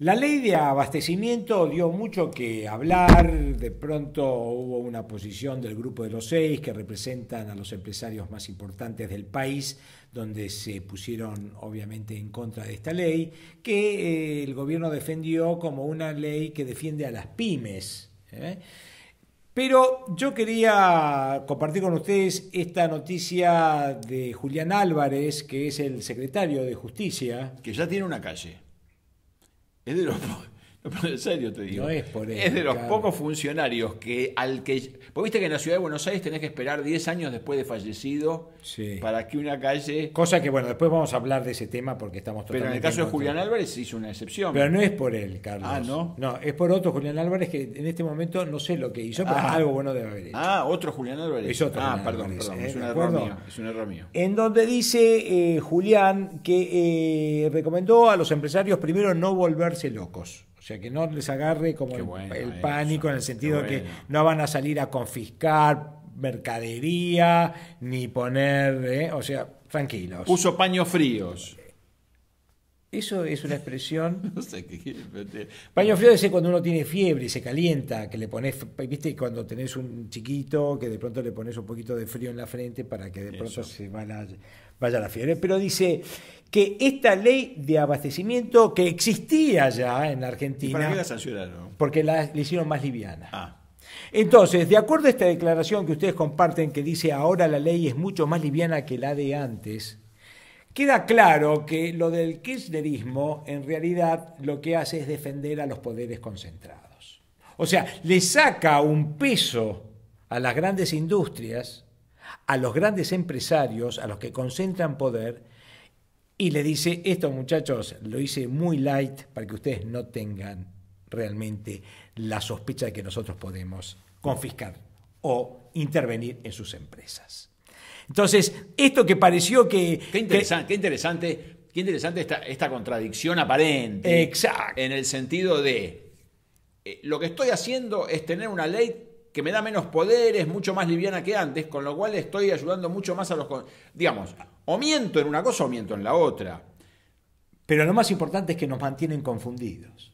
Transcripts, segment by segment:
La ley de abastecimiento dio mucho que hablar, de pronto hubo una posición del grupo de los seis que representan a los empresarios más importantes del país, donde se pusieron obviamente en contra de esta ley, que eh, el gobierno defendió como una ley que defiende a las pymes. ¿eh? Pero yo quería compartir con ustedes esta noticia de Julián Álvarez, que es el secretario de Justicia. Que ya tiene una calle. Ele não pode. en serio te digo. es Es de los pocos funcionarios que al que. Vos viste que en la ciudad de Buenos Aires tenés que esperar 10 años después de fallecido para que una calle. Cosa que, bueno, después vamos a hablar de ese tema porque estamos totalmente. Pero en el caso de Julián Álvarez hizo una excepción. Pero no es por él, Carlos. Ah, no. No, es por otro Julián Álvarez que en este momento no sé lo que hizo, pero ah. algo bueno debe haber Ah, otro Julián Álvarez. Es otro. Ah, perdón, ¿eh? es, un error mío, es un error mío. En donde dice eh, Julián que eh, recomendó a los empresarios primero no volverse locos. O sea, que no les agarre como el, pánico en el sentido de que no van a salir a confiscar mercadería ni poner, ¿eh? o sea, tranquilos. Puso paños fríos. Eso es una expresión. no sé qué Paño frío es cuando uno tiene fiebre y se calienta, que le pones, viste, cuando tenés un chiquito, que de pronto le pones un poquito de frío en la frente para que de pronto se vaya la fiebre. Pero dice, que esta ley de abastecimiento que existía ya en la Argentina. Porque la, hicieron más liviana. Ah. Entonces, de acuerdo a esta declaración que ustedes comparten, que dice ahora la ley es mucho más liviana que la de antes, queda claro que lo del kirchnerismo en realidad lo que hace es defender a los poderes concentrados. O sea, le saca un peso a las grandes industrias, a los grandes empresarios, a los que concentran poder, y le dice, esto muchachos lo hice muy light para que ustedes no tengan realmente la sospecha de que nosotros podemos confiscar o intervenir en sus empresas. Entonces, esto que pareció que... Qué interesante, qué interesante, qué interesante esta, esta contradicción aparente. Exacto. En el sentido de, eh, lo que estoy haciendo es tener una ley que me da menos poderes, mucho más liviana que antes, con lo cual estoy ayudando mucho más a los... Digamos, o miento en una cosa o miento en la otra. Pero lo más importante es que nos mantienen confundidos.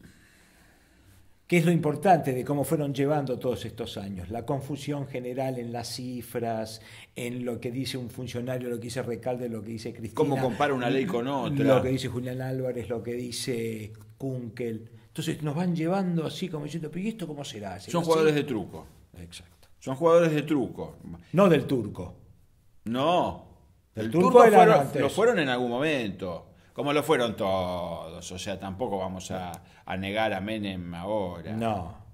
¿Qué es lo importante de cómo fueron llevando todos estos años? La confusión general en las cifras, en lo que dice un funcionario, lo que dice Recalde, lo que dice Cristina. ¿Cómo compara una ley con otra? Lo que dice Julián Álvarez, lo que dice Kunkel. Entonces nos van llevando así como diciendo, pero ¿y esto cómo será? Son jugadores de truco. Son jugadores de truco. No del turco. No. Del turco, fueron, lo fueron en algún momento. Como lo fueron todos. O sea, tampoco vamos a, a negar a Menem ahora. No.